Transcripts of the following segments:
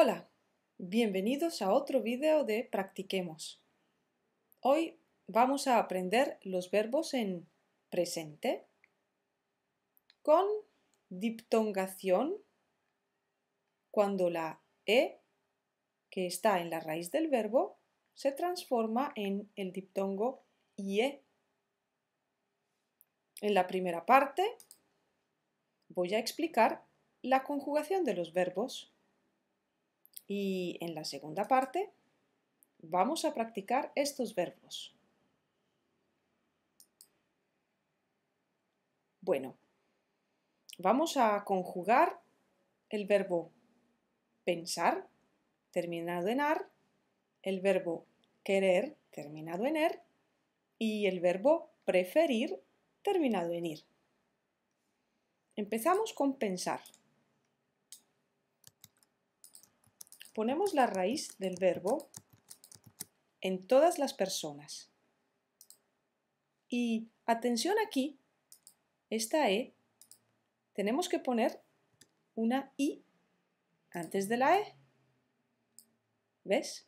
Hola, bienvenidos a otro vídeo de Practiquemos. Hoy vamos a aprender los verbos en presente con diptongación cuando la E que está en la raíz del verbo se transforma en el diptongo IE. En la primera parte voy a explicar la conjugación de los verbos. Y en la segunda parte vamos a practicar estos verbos. Bueno, vamos a conjugar el verbo pensar, terminado en ar, el verbo querer, terminado en er, y el verbo preferir, terminado en ir. Empezamos con pensar. ponemos la raíz del verbo en todas las personas. Y atención aquí, esta E, tenemos que poner una I antes de la E. ¿Ves?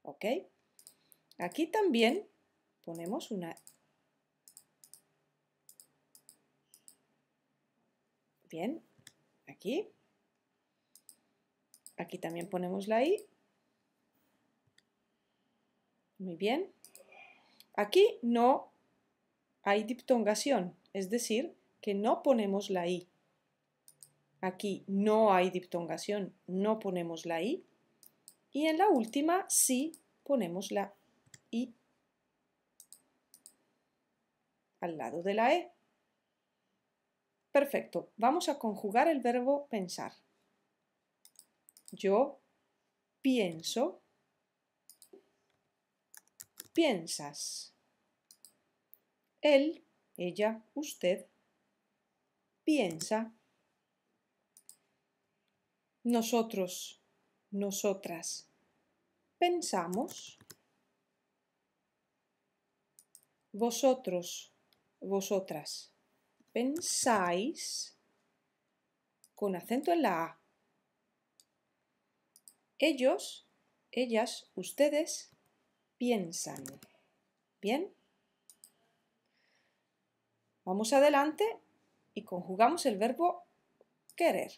¿Ok? Aquí también ponemos una Bien, aquí. Aquí también ponemos la I. Muy bien. Aquí no hay diptongación, es decir, que no ponemos la I. Aquí no hay diptongación, no ponemos la I. Y en la última sí ponemos la I al lado de la E. Perfecto, vamos a conjugar el verbo pensar. Yo pienso, piensas. Él, ella, usted piensa. Nosotros, nosotras pensamos. Vosotros, vosotras pensáis con acento en la A. Ellos, ellas, ustedes piensan. ¿Bien? Vamos adelante y conjugamos el verbo querer.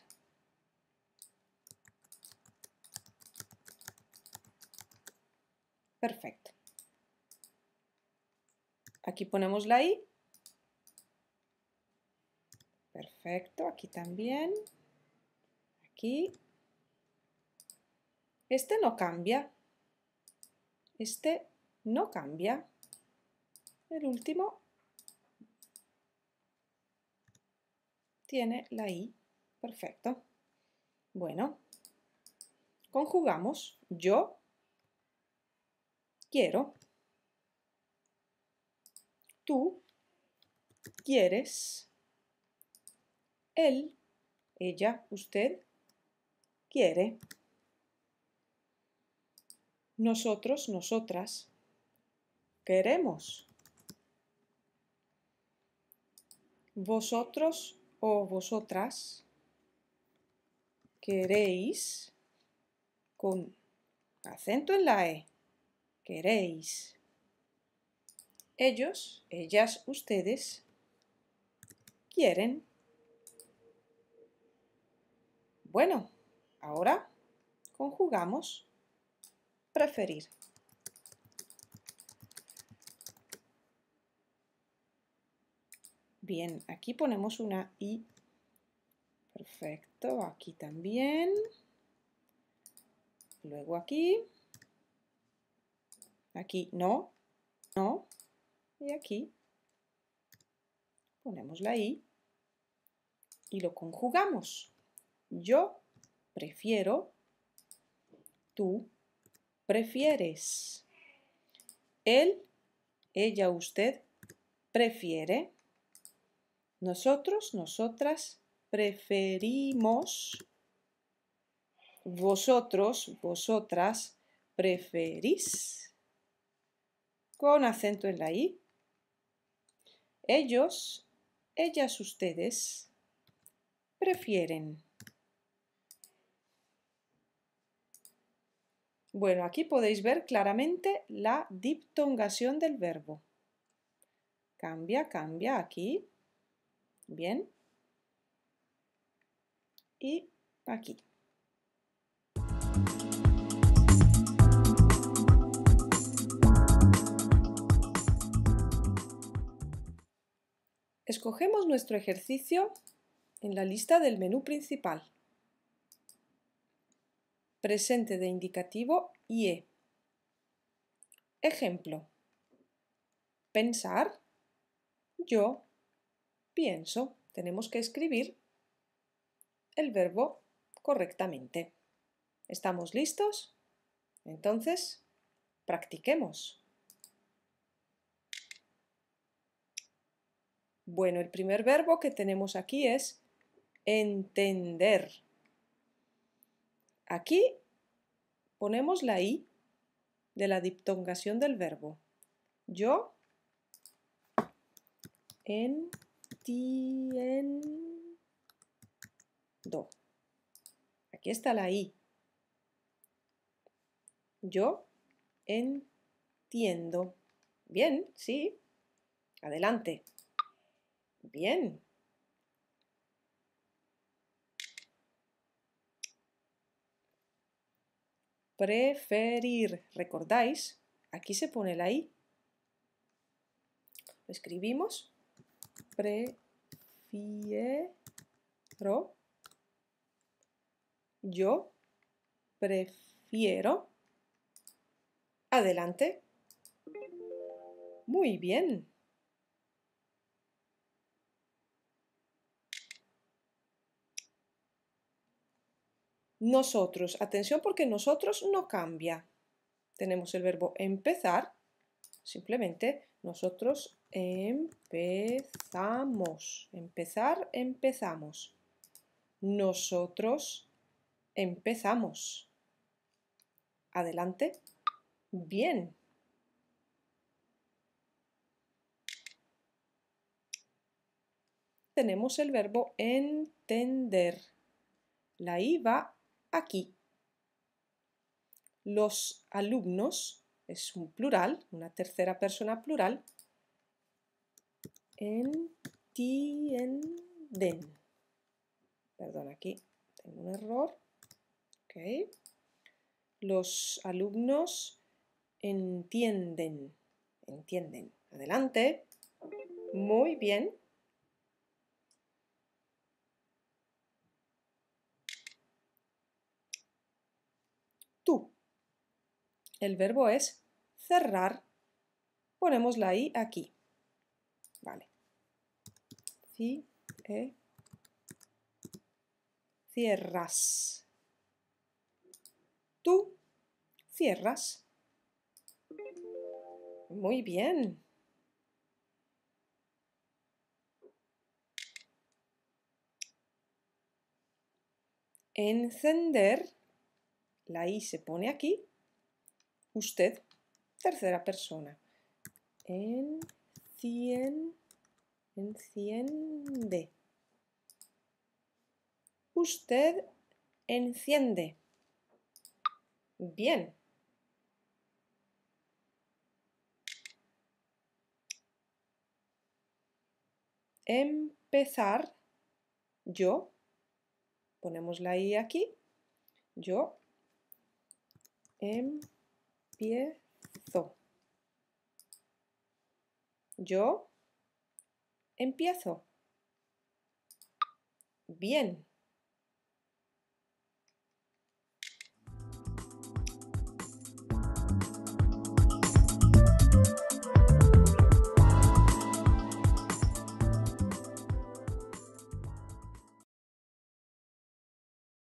Perfecto. Aquí ponemos la I. Perfecto, aquí también. Aquí este no cambia. Este no cambia. El último tiene la I. Perfecto. Bueno, conjugamos yo quiero, tú quieres, él, ella, usted quiere. Nosotros, nosotras, queremos. Vosotros o vosotras queréis con acento en la E. Queréis. Ellos, ellas, ustedes quieren. Bueno, ahora conjugamos Preferir. Bien, aquí ponemos una I. Perfecto, aquí también. Luego aquí. Aquí no, no. Y aquí ponemos la I y lo conjugamos. Yo prefiero, tú prefieres? Él, ella, usted prefiere. Nosotros, nosotras preferimos. Vosotros, vosotras preferís. Con acento en la I. Ellos, ellas, ustedes prefieren. Bueno, aquí podéis ver claramente la diptongación del verbo. Cambia, cambia aquí. Bien. Y aquí. Escogemos nuestro ejercicio en la lista del menú principal presente de indicativo IE. Ejemplo. Pensar. Yo pienso. Tenemos que escribir el verbo correctamente. ¿Estamos listos? Entonces, practiquemos. Bueno, el primer verbo que tenemos aquí es entender. Aquí ponemos la I de la diptongación del verbo. Yo entiendo. Aquí está la I. Yo entiendo. Bien, sí. Adelante. Bien. preferir. ¿Recordáis? Aquí se pone la I. Lo escribimos. Prefiero. Yo prefiero. Adelante. Muy bien. Nosotros, atención porque nosotros no cambia. Tenemos el verbo empezar, simplemente nosotros empezamos. Empezar, empezamos. Nosotros empezamos. Adelante. Bien. Tenemos el verbo entender. La I va aquí. Los alumnos, es un plural, una tercera persona plural, entienden. Perdón, aquí tengo un error. Okay. Los alumnos entienden, entienden. Adelante. Muy bien. El verbo es cerrar. Ponemos la i aquí. Vale. E, cierras. Tú cierras. Muy bien. Encender. La I se pone aquí usted, tercera persona. En enciende. Usted enciende. Bien. Empezar, yo, ponemos la i aquí, yo, em- yo empiezo. Bien.